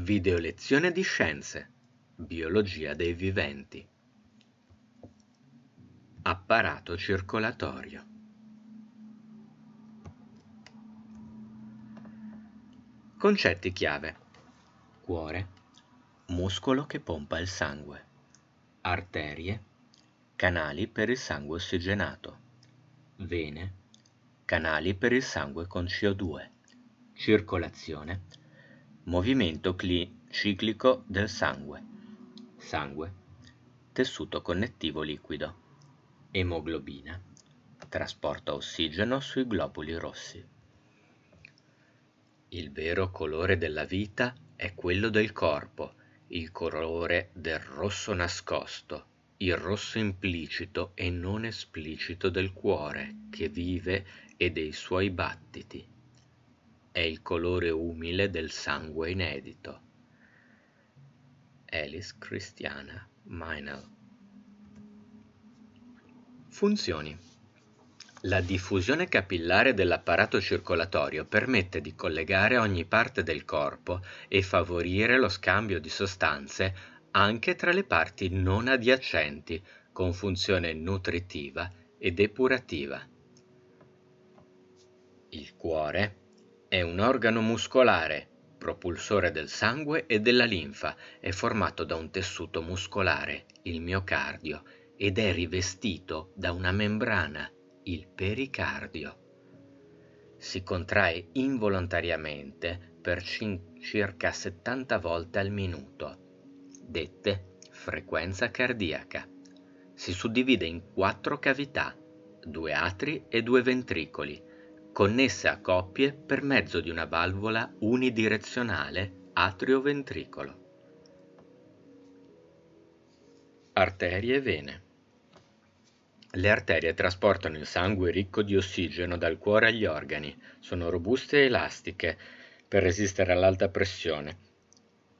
Video lezione di scienze. Biologia dei viventi. Apparato circolatorio. Concetti chiave. Cuore. Muscolo che pompa il sangue. Arterie. Canali per il sangue ossigenato. Vene. Canali per il sangue con CO2. Circolazione Movimento cli- ciclico del sangue. Sangue. Tessuto connettivo liquido. Emoglobina. Trasporta ossigeno sui globuli rossi. Il vero colore della vita è quello del corpo, il colore del rosso nascosto, il rosso implicito e non esplicito del cuore che vive e dei suoi battiti è il colore umile del sangue inedito. Alice Christiana Meinel. Funzioni. La diffusione capillare dell'apparato circolatorio permette di collegare ogni parte del corpo e favorire lo scambio di sostanze anche tra le parti non adiacenti, con funzione nutritiva e depurativa. Il cuore è un organo muscolare, propulsore del sangue e della linfa, è formato da un tessuto muscolare, il miocardio, ed è rivestito da una membrana, il pericardio. Si contrae involontariamente per cin- circa 70 volte al minuto, dette frequenza cardiaca. Si suddivide in quattro cavità, due atri e due ventricoli, connesse a coppie per mezzo di una valvola unidirezionale atrioventricolo. Arterie e vene. Le arterie trasportano il sangue ricco di ossigeno dal cuore agli organi, sono robuste e elastiche per resistere all'alta pressione,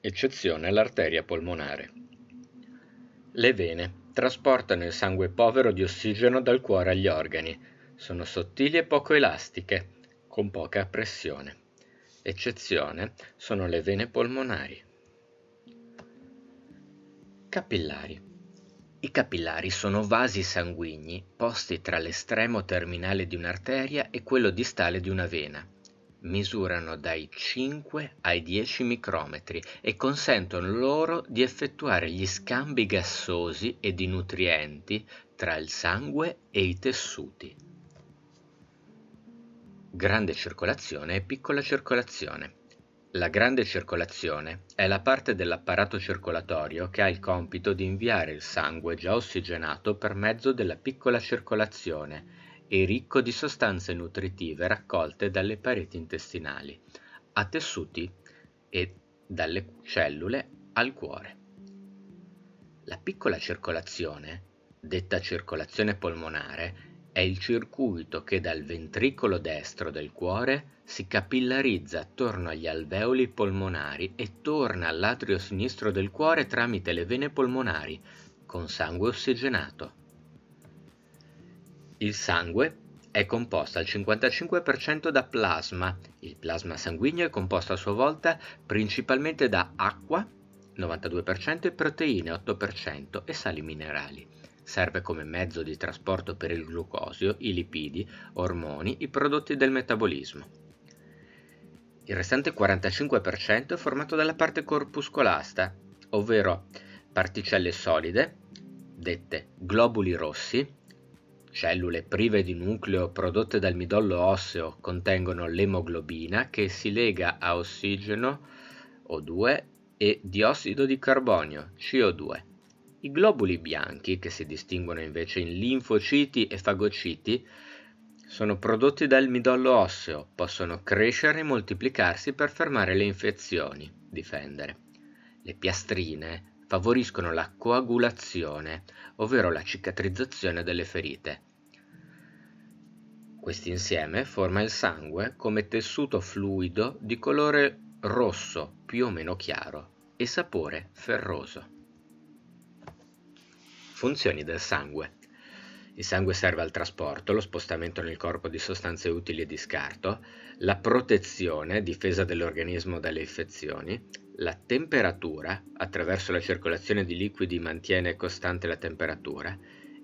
eccezione l'arteria polmonare. Le vene trasportano il sangue povero di ossigeno dal cuore agli organi, sono sottili e poco elastiche, con poca pressione. Eccezione sono le vene polmonari. Capillari. I capillari sono vasi sanguigni posti tra l'estremo terminale di un'arteria e quello distale di una vena. Misurano dai 5 ai 10 micrometri e consentono loro di effettuare gli scambi gassosi e di nutrienti tra il sangue e i tessuti. Grande circolazione e piccola circolazione. La grande circolazione è la parte dell'apparato circolatorio che ha il compito di inviare il sangue già ossigenato per mezzo della piccola circolazione e ricco di sostanze nutritive raccolte dalle pareti intestinali, a tessuti e dalle cellule al cuore. La piccola circolazione, detta circolazione polmonare, è il circuito che dal ventricolo destro del cuore si capillarizza attorno agli alveoli polmonari e torna all'atrio sinistro del cuore tramite le vene polmonari con sangue ossigenato. Il sangue è composto al 55% da plasma. Il plasma sanguigno è composto a sua volta principalmente da acqua 92% e proteine 8% e sali minerali. Serve come mezzo di trasporto per il glucosio, i lipidi, ormoni, i prodotti del metabolismo. Il restante 45% è formato dalla parte corpuscolasta, ovvero particelle solide, dette globuli rossi, Cellule prive di nucleo prodotte dal midollo osseo contengono l'emoglobina che si lega a ossigeno O2 e diossido di carbonio CO2. I globuli bianchi, che si distinguono invece in linfociti e fagociti, sono prodotti dal midollo osseo, possono crescere e moltiplicarsi per fermare le infezioni, difendere. Le piastrine favoriscono la coagulazione, ovvero la cicatrizzazione delle ferite. insieme forma il sangue come tessuto fluido di colore rosso più o meno chiaro e sapore ferroso. Funzioni del sangue. Il sangue serve al trasporto, lo spostamento nel corpo di sostanze utili e di scarto, la protezione, difesa dell'organismo dalle infezioni, la temperatura, attraverso la circolazione di liquidi mantiene costante la temperatura,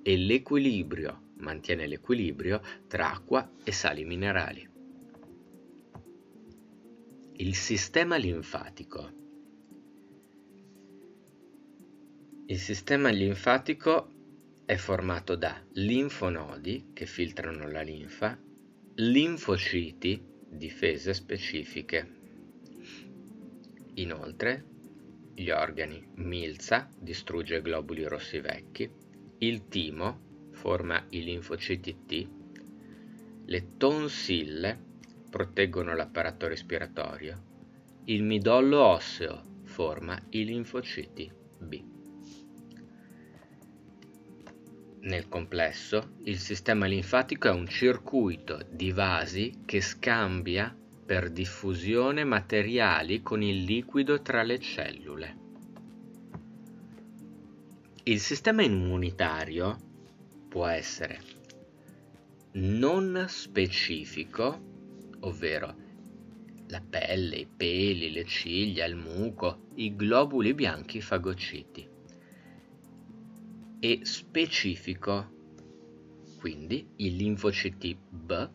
e l'equilibrio, mantiene l'equilibrio tra acqua e sali minerali. Il sistema linfatico. Il sistema linfatico è formato da linfonodi che filtrano la linfa, linfociti, difese specifiche. Inoltre, gli organi milza distrugge globuli rossi vecchi, il timo forma i linfociti T, le tonsille proteggono l'apparato respiratorio, il midollo osseo forma i linfociti B. Nel complesso, il sistema linfatico è un circuito di vasi che scambia per diffusione materiali con il liquido tra le cellule. Il sistema immunitario può essere non specifico, ovvero la pelle, i peli, le ciglia, il muco, i globuli bianchi fagociti e specifico. Quindi i linfociti B,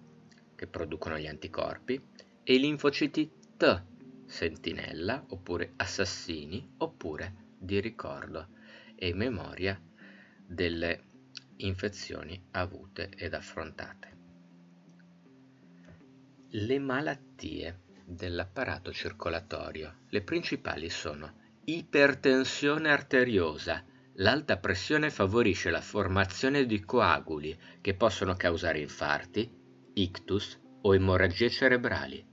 che producono gli anticorpi, e i linfociti T, sentinella, oppure assassini, oppure di ricordo e memoria delle infezioni avute ed affrontate. Le malattie dell'apparato circolatorio, le principali sono ipertensione arteriosa, L'alta pressione favorisce la formazione di coaguli che possono causare infarti, ictus o emorragie cerebrali.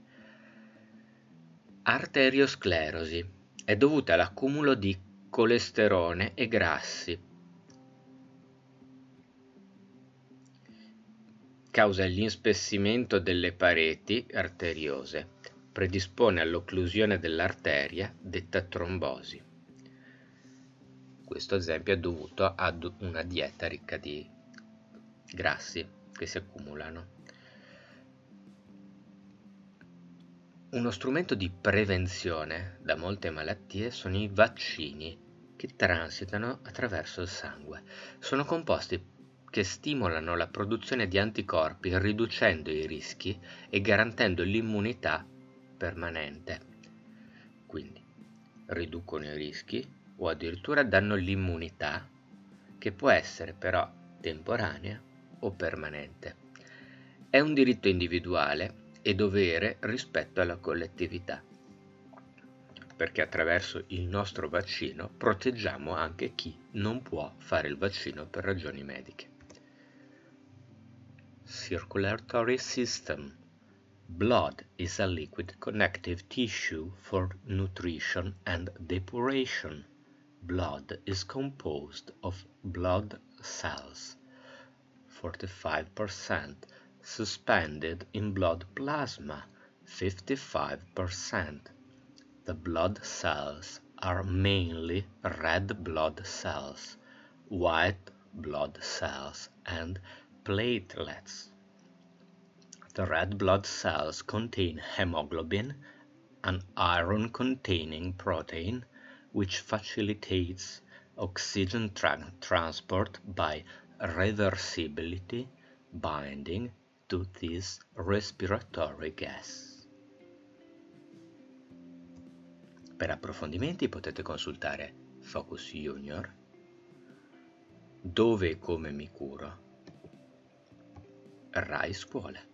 Arteriosclerosi è dovuta all'accumulo di colesterone e grassi. Causa l'inspessimento delle pareti arteriose, predispone all'occlusione dell'arteria detta trombosi questo esempio è dovuto ad una dieta ricca di grassi che si accumulano. Uno strumento di prevenzione da molte malattie sono i vaccini che transitano attraverso il sangue. Sono composti che stimolano la produzione di anticorpi riducendo i rischi e garantendo l'immunità permanente. Quindi riducono i rischi, o addirittura danno l'immunità, che può essere però temporanea o permanente. È un diritto individuale e dovere rispetto alla collettività, perché attraverso il nostro vaccino proteggiamo anche chi non può fare il vaccino per ragioni mediche. Circulatory System Blood is a liquid connective tissue for nutrition and depuration. Blood is composed of blood cells, 45%, suspended in blood plasma, 55%. The blood cells are mainly red blood cells, white blood cells and platelets. The red blood cells contain hemoglobin, an iron-containing protein, which facilitates oxygen tra transport by reversibility binding to this respiratory gas. Per approfondimenti potete consultare Focus Junior, Dove e come mi curo, Rai Scuole.